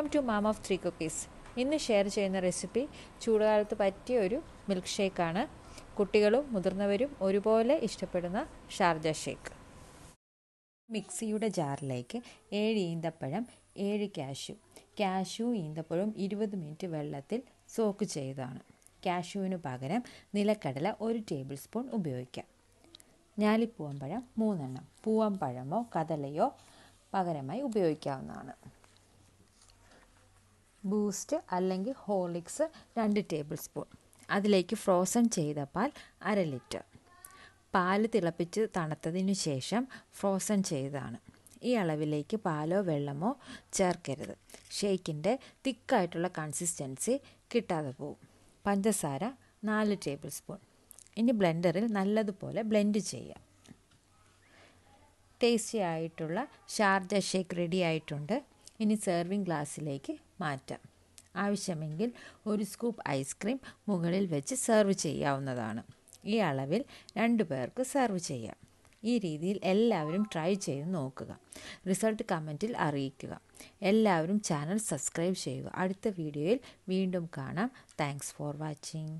welcome to mom of three cookies ഇന്ന് share ചെയ്യുന്ന recipe ചൂടുകാലത്ത് പറ്റിയ ഒരു മിൽക്ക് ഷേക്കാണ് കുട്ടികളും മുതിർന്നവരും ഒരുപോലെ ഇഷ്ടപ്പെടുന്ന ഷാർജ ഷേക്ക് മിക്സിയുടെ ജാറിലേക്ക് ഏഴ് ഈന്തപ്പഴം ഏഴ് കാഷ്യു കാഷ്യു ഈന്തപ്പഴം ഇരുപത് മിനിറ്റ് വെള്ളത്തിൽ സോക്ക് ചെയ്തതാണ് കാഷ്യുവിന് പകരം നിലക്കടല ഒരു ടേബിൾ സ്പൂൺ ഉപയോഗിക്കാം ഞാലിപ്പൂവൻ പഴം മൂന്നെണ്ണം പൂവൻ പഴമോ കദളയോ പകരമായി ഉപയോഗിക്കാവുന്നതാണ് ബൂസ്റ്റ് അല്ലെങ്കിൽ ഹോർലിക്സ് രണ്ട് ടേബിൾ സ്പൂൺ അതിലേക്ക് ഫ്രോസൺ ചെയ്ത പാൽ അര ലിറ്റർ പാൽ തിളപ്പിച്ച് തണുത്തതിനു ശേഷം ഫ്രോസൺ ചെയ്തതാണ് ഈ അളവിലേക്ക് പാലോ വെള്ളമോ ചേർക്കരുത് ഷേക്കിൻ്റെ തിക്കായിട്ടുള്ള കൺസിസ്റ്റൻസി കിട്ടാതെ പോകും പഞ്ചസാര നാല് ടേബിൾ സ്പൂൺ ഇനി ബ്ലെൻഡറിൽ നല്ലതുപോലെ ബ്ലെൻഡ് ചെയ്യാം ടേസ്റ്റി ആയിട്ടുള്ള ഷാർജ ഷേക്ക് റെഡി ആയിട്ടുണ്ട് ഇനി സെർവിങ് ഗ്ലാസ്സിലേക്ക് മാറ്റാം ആവശ്യമെങ്കിൽ ഒരു സ്കൂപ്പ് ഐസ്ക്രീം മുകളിൽ വെച്ച് സെർവ് ചെയ്യാവുന്നതാണ് ഈ അളവിൽ രണ്ടു പേർക്ക് സെർവ് ചെയ്യാം ഈ രീതിയിൽ എല്ലാവരും ട്രൈ ചെയ്ത് നോക്കുക റിസൾട്ട് കമൻറ്റിൽ അറിയിക്കുക എല്ലാവരും ചാനൽ സബ്സ്ക്രൈബ് ചെയ്യുക അടുത്ത വീഡിയോയിൽ വീണ്ടും കാണാം താങ്ക്സ് ഫോർ വാച്ചിങ്